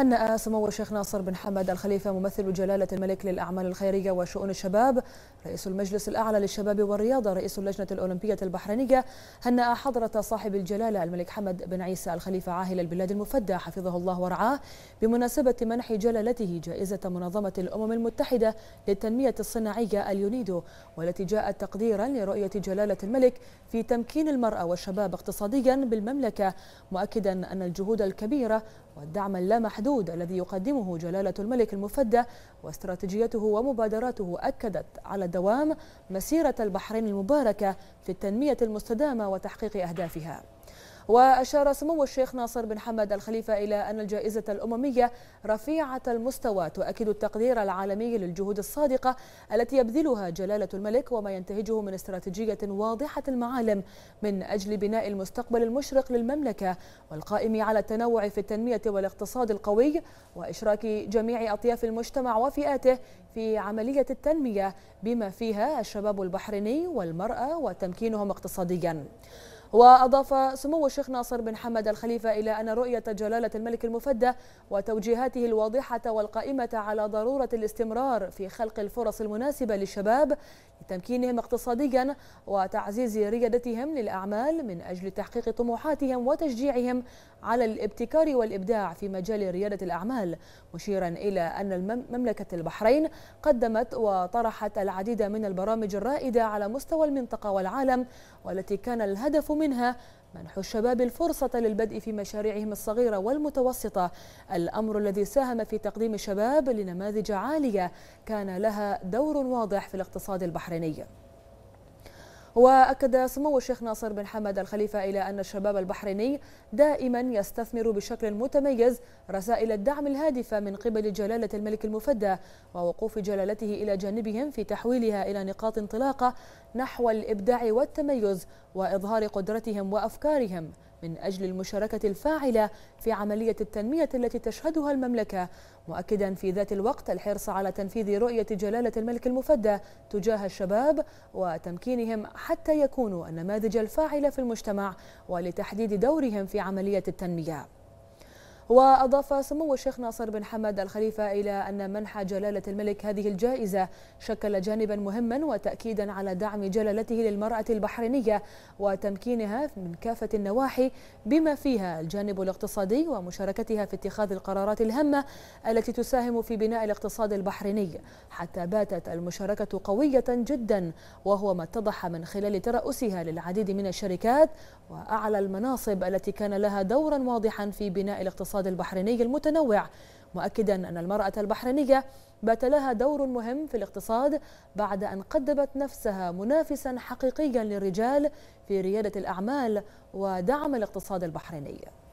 هنأ سمو الشيخ ناصر بن حمد الخليفة ممثل جلالة الملك للأعمال الخيرية وشؤون الشباب رئيس المجلس الأعلى للشباب والرياضة رئيس اللجنة الأولمبية البحرينية هنأ حضرة صاحب الجلالة الملك حمد بن عيسى الخليفة عاهل البلاد المفدى حفظه الله ورعاه بمناسبة منح جلالته جائزة منظمة الأمم المتحدة للتنمية الصناعية اليونيدو والتي جاءت تقديرا لرؤية جلالة الملك في تمكين المرأة والشباب اقتصاديا بالمملكة مؤكدا أن الجهود الكبيرة والدعم اللامحدود المحدود الذي يقدمه جلالة الملك المفدى واستراتيجيته ومبادراته أكدت على الدوام مسيرة البحرين المباركة في التنمية المستدامة وتحقيق أهدافها وأشار سمو الشيخ ناصر بن حمد الخليفة إلى أن الجائزة الأممية رفيعة المستوى تؤكد التقدير العالمي للجهود الصادقة التي يبذلها جلالة الملك وما ينتهجه من استراتيجية واضحة المعالم من أجل بناء المستقبل المشرق للمملكة والقائم على التنوع في التنمية والاقتصاد القوي وإشراك جميع أطياف المجتمع وفئاته في عملية التنمية بما فيها الشباب البحريني والمرأة وتمكينهم اقتصاديا وأضاف سمو الشيخ ناصر بن حمد الخليفة إلى أن رؤية جلالة الملك المفدى وتوجيهاته الواضحة والقائمة على ضرورة الاستمرار في خلق الفرص المناسبة للشباب لتمكينهم اقتصاديا وتعزيز ريادتهم للأعمال من أجل تحقيق طموحاتهم وتشجيعهم على الابتكار والإبداع في مجال ريادة الأعمال مشيرا إلى أن مملكة البحرين قدمت وطرحت العديد من البرامج الرائدة على مستوى المنطقة والعالم والتي كان الهدف منها منح الشباب الفرصة للبدء في مشاريعهم الصغيرة والمتوسطة الأمر الذي ساهم في تقديم الشباب لنماذج عالية كان لها دور واضح في الاقتصاد البحريني وأكد سمو الشيخ ناصر بن حمد الخليفة إلى أن الشباب البحريني دائما يستثمر بشكل متميز رسائل الدعم الهادفة من قبل جلالة الملك المفدى ووقوف جلالته إلى جانبهم في تحويلها إلى نقاط انطلاقة نحو الإبداع والتميز وإظهار قدرتهم وأفكارهم من أجل المشاركة الفاعلة في عملية التنمية التي تشهدها المملكة مؤكدا في ذات الوقت الحرص على تنفيذ رؤية جلالة الملك المفدى تجاه الشباب وتمكينهم حتى يكونوا النماذج الفاعلة في المجتمع ولتحديد دورهم في عملية التنمية وأضاف سمو الشيخ ناصر بن حمد الخليفة إلى أن منح جلالة الملك هذه الجائزة شكل جانبا مهما وتأكيدا على دعم جلالته للمرأة البحرينية وتمكينها من كافة النواحي بما فيها الجانب الاقتصادي ومشاركتها في اتخاذ القرارات الهامة التي تساهم في بناء الاقتصاد البحريني حتى باتت المشاركة قوية جدا وهو ما اتضح من خلال ترأسها للعديد من الشركات وأعلى المناصب التي كان لها دورا واضحا في بناء الاقتصاد الاقتصاد البحريني المتنوع مؤكدا أن المرأة البحرينية بات لها دور مهم في الاقتصاد بعد أن قدمت نفسها منافسا حقيقيا للرجال في ريادة الأعمال ودعم الاقتصاد البحريني